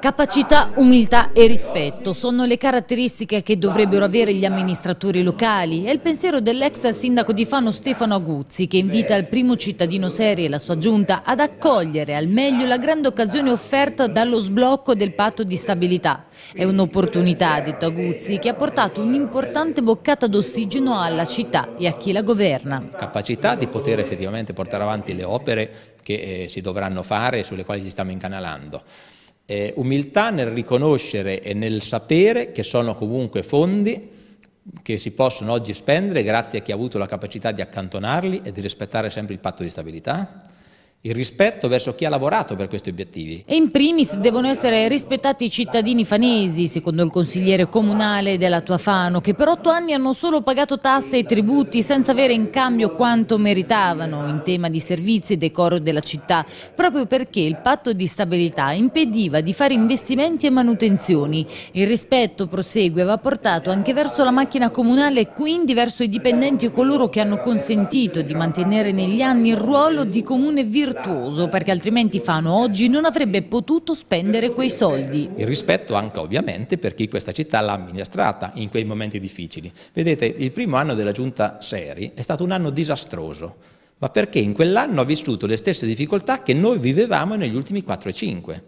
Capacità, umiltà e rispetto sono le caratteristiche che dovrebbero avere gli amministratori locali. È il pensiero dell'ex sindaco di Fano Stefano Aguzzi che invita il primo cittadino serie e la sua giunta ad accogliere al meglio la grande occasione offerta dallo sblocco del patto di stabilità. È un'opportunità, ha detto Aguzzi, che ha portato un'importante boccata d'ossigeno alla città e a chi la governa. Capacità di poter effettivamente portare avanti le opere che eh, si dovranno fare e sulle quali ci stiamo incanalando eh, umiltà nel riconoscere e nel sapere che sono comunque fondi che si possono oggi spendere grazie a chi ha avuto la capacità di accantonarli e di rispettare sempre il patto di stabilità, il rispetto verso chi ha lavorato per questi obiettivi. E in primis devono essere rispettati i cittadini fanesi, secondo il consigliere comunale della Tuafano, che per otto anni hanno solo pagato tasse e tributi senza avere in cambio quanto meritavano in tema di servizi e decoro della città, proprio perché il patto di stabilità impediva di fare investimenti e manutenzioni. Il rispetto, prosegue, va portato anche verso la macchina comunale e quindi verso i dipendenti e coloro che hanno consentito di mantenere negli anni il ruolo di comune virtuale virtuoso perché altrimenti Fano oggi non avrebbe potuto spendere quei soldi. Il rispetto anche ovviamente per chi questa città l'ha amministrata in quei momenti difficili. Vedete, il primo anno della giunta Seri è stato un anno disastroso ma perché in quell'anno ha vissuto le stesse difficoltà che noi vivevamo negli ultimi 4 e 5.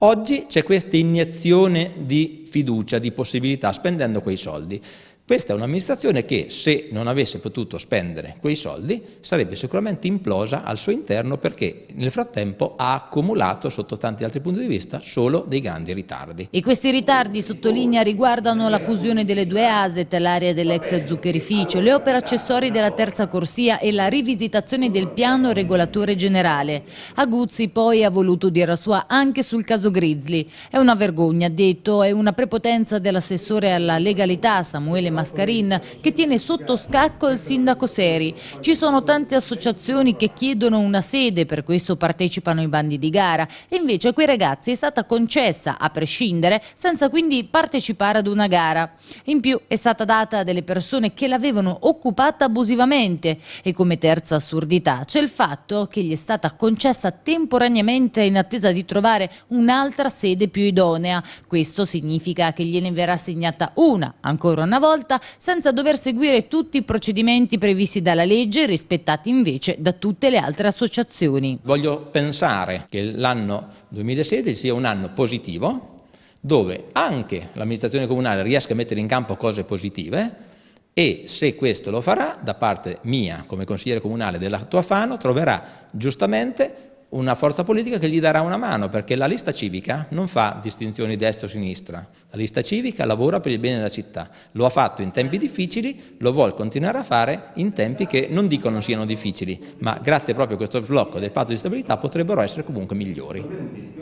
Oggi c'è questa iniezione di fiducia, di possibilità, spendendo quei soldi. Questa è un'amministrazione che se non avesse potuto spendere quei soldi sarebbe sicuramente implosa al suo interno perché nel frattempo ha accumulato sotto tanti altri punti di vista solo dei grandi ritardi. E questi ritardi, sottolinea, riguardano la fusione delle due aset, l'area dell'ex zuccherificio, le opere accessorie della terza corsia e la rivisitazione del piano regolatore generale. Aguzzi poi ha voluto dire la sua anche sul caso Grizzly. È una vergogna, detto, è una prepotenza dell'assessore alla legalità Samuele Mascarin che tiene sotto scacco il sindaco Seri. Ci sono tante associazioni che chiedono una sede, per questo partecipano ai bandi di gara e invece a quei ragazzi è stata concessa a prescindere senza quindi partecipare ad una gara. In più è stata data a delle persone che l'avevano occupata abusivamente e come terza assurdità c'è il fatto che gli è stata concessa temporaneamente in attesa di trovare un'altra sede più idonea. Questo significa che gliene verrà assegnata una, ancora una volta, volta senza dover seguire tutti i procedimenti previsti dalla legge rispettati invece da tutte le altre associazioni. Voglio pensare che l'anno 2016 sia un anno positivo dove anche l'amministrazione comunale riesca a mettere in campo cose positive e se questo lo farà da parte mia come consigliere comunale dell'Attuafano troverà giustamente una forza politica che gli darà una mano, perché la lista civica non fa distinzioni destra o sinistra, la lista civica lavora per il bene della città, lo ha fatto in tempi difficili, lo vuole continuare a fare in tempi che non dico non siano difficili, ma grazie proprio a questo blocco del patto di stabilità potrebbero essere comunque migliori.